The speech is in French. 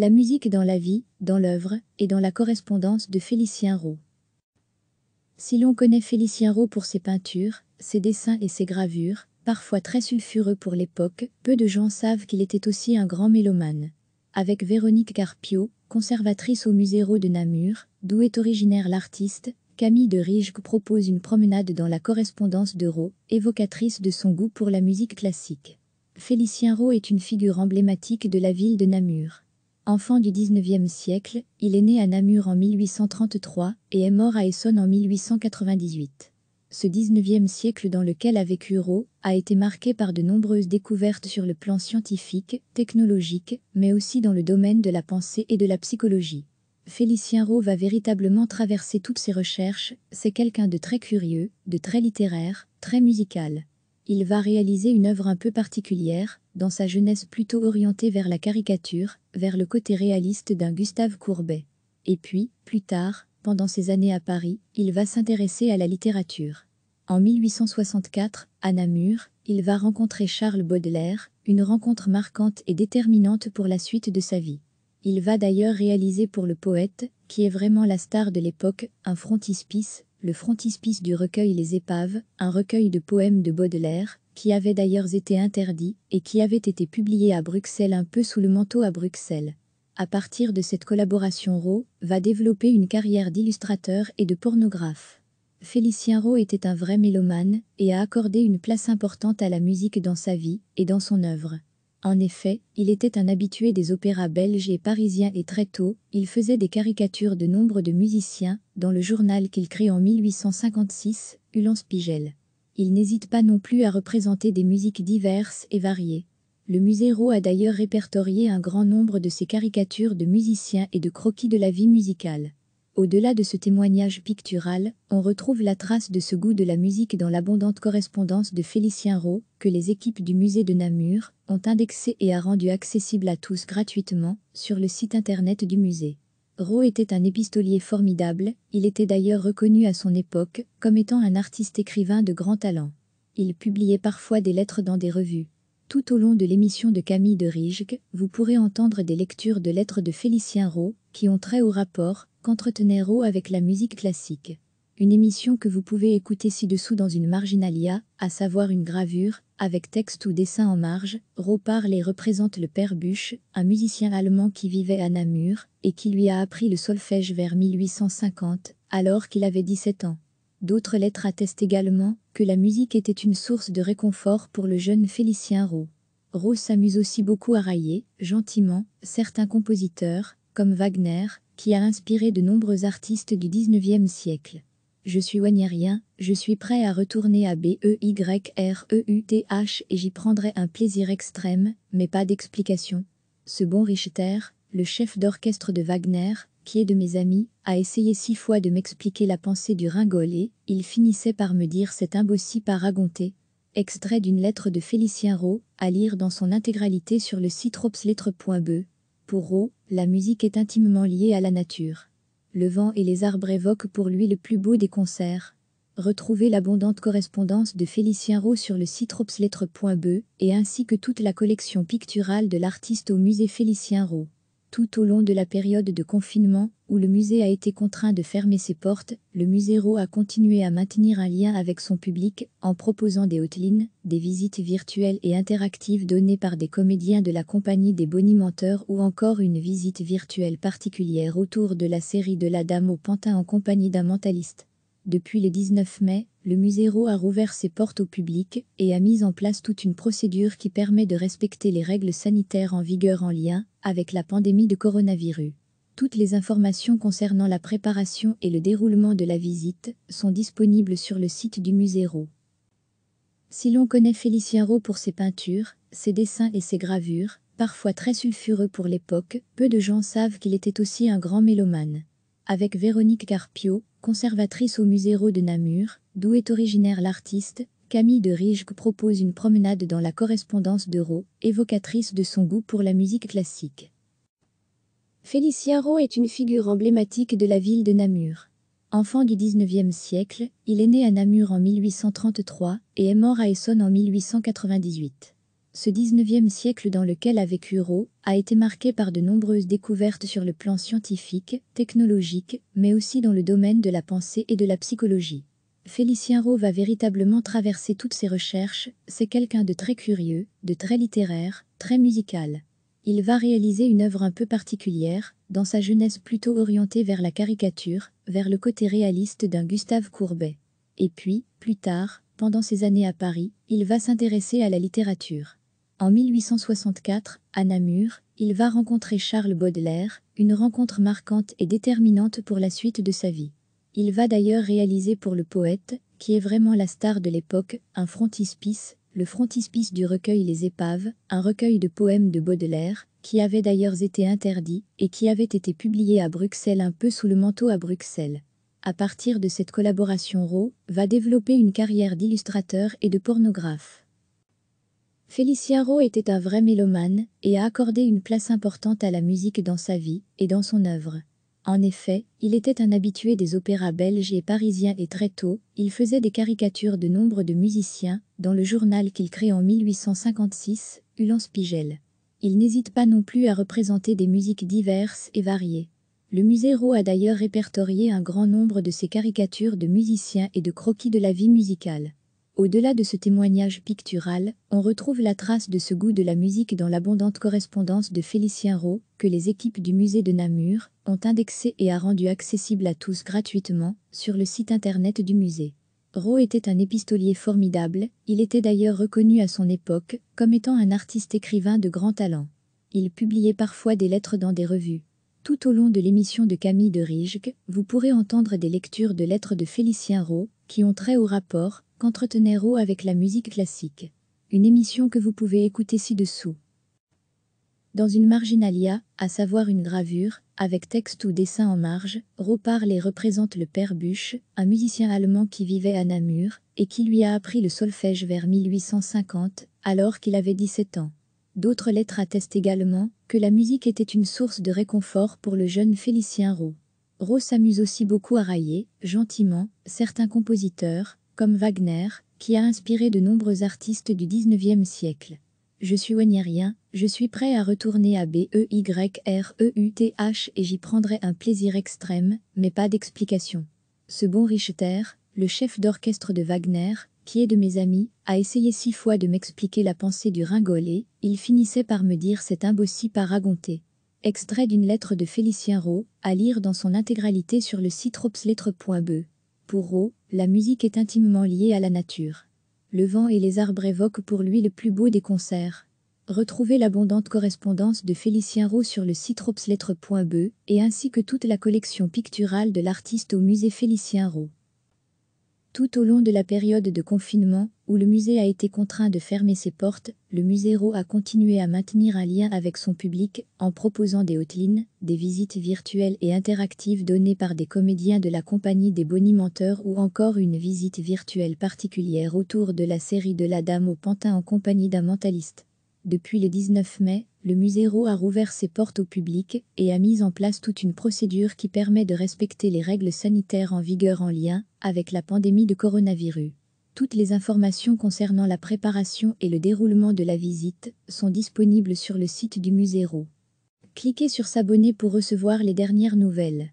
La musique dans la vie, dans l'œuvre et dans la correspondance de Félicien Roux. Si l'on connaît Félicien Roux pour ses peintures, ses dessins et ses gravures, parfois très sulfureux pour l'époque, peu de gens savent qu'il était aussi un grand mélomane. Avec Véronique Carpio, conservatrice au musée Roux de Namur, d'où est originaire l'artiste, Camille de Rijck propose une promenade dans la correspondance de Roux, évocatrice de son goût pour la musique classique. Félicien Roux est une figure emblématique de la ville de Namur. Enfant du XIXe siècle, il est né à Namur en 1833 et est mort à Essonne en 1898. Ce XIXe siècle dans lequel a vécu Rowe a été marqué par de nombreuses découvertes sur le plan scientifique, technologique, mais aussi dans le domaine de la pensée et de la psychologie. Félicien Rowe va véritablement traverser toutes ses recherches, c'est quelqu'un de très curieux, de très littéraire, très musical il va réaliser une œuvre un peu particulière, dans sa jeunesse plutôt orientée vers la caricature, vers le côté réaliste d'un Gustave Courbet. Et puis, plus tard, pendant ses années à Paris, il va s'intéresser à la littérature. En 1864, à Namur, il va rencontrer Charles Baudelaire, une rencontre marquante et déterminante pour la suite de sa vie. Il va d'ailleurs réaliser pour le poète, qui est vraiment la star de l'époque, un frontispice, le frontispice du recueil Les Épaves, un recueil de poèmes de Baudelaire, qui avait d'ailleurs été interdit et qui avait été publié à Bruxelles un peu sous le manteau à Bruxelles. À partir de cette collaboration, Rowe va développer une carrière d'illustrateur et de pornographe. Félicien Rowe était un vrai mélomane et a accordé une place importante à la musique dans sa vie et dans son œuvre. En effet, il était un habitué des opéras belges et parisiens et très tôt, il faisait des caricatures de nombre de musiciens, dans le journal qu'il crée en 1856, Ulan Spigel. Il n'hésite pas non plus à représenter des musiques diverses et variées. Le musée a d'ailleurs répertorié un grand nombre de ses caricatures de musiciens et de croquis de la vie musicale. Au-delà de ce témoignage pictural, on retrouve la trace de ce goût de la musique dans l'abondante correspondance de Félicien Rau, que les équipes du musée de Namur ont indexée et a rendu accessible à tous gratuitement sur le site internet du musée. Rau était un épistolier formidable, il était d'ailleurs reconnu à son époque comme étant un artiste écrivain de grand talent. Il publiait parfois des lettres dans des revues. Tout au long de l'émission de Camille de Rijck, vous pourrez entendre des lectures de lettres de Félicien Rowe, qui ont trait au rapport qu'entretenait Rowe avec la musique classique. Une émission que vous pouvez écouter ci-dessous dans une marginalia, à savoir une gravure, avec texte ou dessin en marge, Rowe parle et représente le père Buch, un musicien allemand qui vivait à Namur, et qui lui a appris le solfège vers 1850, alors qu'il avait 17 ans. D'autres lettres attestent également que la musique était une source de réconfort pour le jeune Félicien Rowe. Rowe s'amuse aussi beaucoup à railler, gentiment, certains compositeurs, comme Wagner, qui a inspiré de nombreux artistes du XIXe siècle. Je suis wagnérien, je suis prêt à retourner à B-E-Y-R-E-U-T-H et j'y prendrai un plaisir extrême, mais pas d'explication. Ce bon Richter, le chef d'orchestre de Wagner, est de mes amis, a essayé six fois de m'expliquer la pensée du ringol et il finissait par me dire cet imbossi par extrait d'une lettre de Félicien Rowe, à lire dans son intégralité sur le site robslettre.be. Pour Rowe, la musique est intimement liée à la nature. Le vent et les arbres évoquent pour lui le plus beau des concerts. Retrouvez l'abondante correspondance de Félicien Rowe sur le site et ainsi que toute la collection picturale de l'artiste au musée Félicien Rowe. Tout au long de la période de confinement, où le musée a été contraint de fermer ses portes, le Muséro a continué à maintenir un lien avec son public en proposant des hotlines, des visites virtuelles et interactives données par des comédiens de la compagnie des bonimenteurs ou encore une visite virtuelle particulière autour de la série de la Dame au Pantin en compagnie d'un mentaliste. Depuis le 19 mai, le Muséro a rouvert ses portes au public et a mis en place toute une procédure qui permet de respecter les règles sanitaires en vigueur en lien avec la pandémie de coronavirus. Toutes les informations concernant la préparation et le déroulement de la visite sont disponibles sur le site du Muséro. Si l'on connaît Félicien Raux pour ses peintures, ses dessins et ses gravures, parfois très sulfureux pour l'époque, peu de gens savent qu'il était aussi un grand mélomane avec Véronique Carpio, conservatrice au musée de Namur, d'où est originaire l'artiste, Camille de Rijck propose une promenade dans la correspondance de Rho, évocatrice de son goût pour la musique classique. Félicien Rau est une figure emblématique de la ville de Namur. Enfant du XIXe siècle, il est né à Namur en 1833 et est mort à Essonne en 1898. Ce 19e siècle dans lequel a vécu Rowe a été marqué par de nombreuses découvertes sur le plan scientifique, technologique, mais aussi dans le domaine de la pensée et de la psychologie. Félicien Rowe va véritablement traverser toutes ses recherches, c'est quelqu'un de très curieux, de très littéraire, très musical. Il va réaliser une œuvre un peu particulière, dans sa jeunesse plutôt orientée vers la caricature, vers le côté réaliste d'un Gustave Courbet. Et puis, plus tard, pendant ses années à Paris, il va s'intéresser à la littérature. En 1864, à Namur, il va rencontrer Charles Baudelaire, une rencontre marquante et déterminante pour la suite de sa vie. Il va d'ailleurs réaliser pour le poète, qui est vraiment la star de l'époque, un frontispice, le frontispice du recueil Les Épaves, un recueil de poèmes de Baudelaire, qui avait d'ailleurs été interdit et qui avait été publié à Bruxelles un peu sous le manteau à Bruxelles. À partir de cette collaboration, Rowe va développer une carrière d'illustrateur et de pornographe. Félicien Rowe était un vrai mélomane et a accordé une place importante à la musique dans sa vie et dans son œuvre. En effet, il était un habitué des opéras belges et parisiens et très tôt, il faisait des caricatures de nombre de musiciens dans le journal qu'il crée en 1856, Ulan Spigel. Il n'hésite pas non plus à représenter des musiques diverses et variées. Le musée Rowe a d'ailleurs répertorié un grand nombre de ses caricatures de musiciens et de croquis de la vie musicale. Au-delà de ce témoignage pictural, on retrouve la trace de ce goût de la musique dans l'abondante correspondance de Félicien Rau, que les équipes du musée de Namur ont indexée et a rendu accessible à tous gratuitement sur le site internet du musée. Rau était un épistolier formidable, il était d'ailleurs reconnu à son époque comme étant un artiste écrivain de grand talent. Il publiait parfois des lettres dans des revues. Tout au long de l'émission de Camille de Rijg, vous pourrez entendre des lectures de lettres de Félicien Rau qui ont trait au rapport qu'entretenait Ro avec la musique classique, une émission que vous pouvez écouter ci-dessous. Dans une marginalia, à savoir une gravure, avec texte ou dessin en marge, Ro parle et représente le père Busch, un musicien allemand qui vivait à Namur et qui lui a appris le solfège vers 1850, alors qu'il avait 17 ans. D'autres lettres attestent également que la musique était une source de réconfort pour le jeune Félicien Rowe. Rowe s'amuse aussi beaucoup à railler, gentiment, certains compositeurs, comme Wagner, qui a inspiré de nombreux artistes du XIXe siècle. Je suis wagnérien, je suis prêt à retourner à B-E-Y-R-E-U-T-H et j'y prendrai un plaisir extrême, mais pas d'explication. Ce bon Richter, le chef d'orchestre de Wagner, qui est de mes amis, a essayé six fois de m'expliquer la pensée du Ringolet, il finissait par me dire cet imbossi paragonté. Extrait d'une lettre de Félicien Rowe, à lire dans son intégralité sur le site robslettre.be. Pour Rowe, la musique est intimement liée à la nature. Le vent et les arbres évoquent pour lui le plus beau des concerts. Retrouvez l'abondante correspondance de Félicien Rowe sur le site ropslettre.be et ainsi que toute la collection picturale de l'artiste au musée Félicien Rowe. Tout au long de la période de confinement, où le musée a été contraint de fermer ses portes, le Muséro a continué à maintenir un lien avec son public en proposant des hotlines, des visites virtuelles et interactives données par des comédiens de la compagnie des bonimenteurs ou encore une visite virtuelle particulière autour de la série de la Dame au Pantin en compagnie d'un mentaliste. Depuis le 19 mai, le musée a rouvert ses portes au public et a mis en place toute une procédure qui permet de respecter les règles sanitaires en vigueur en lien avec la pandémie de coronavirus. Toutes les informations concernant la préparation et le déroulement de la visite sont disponibles sur le site du musée Cliquez sur S'abonner pour recevoir les dernières nouvelles.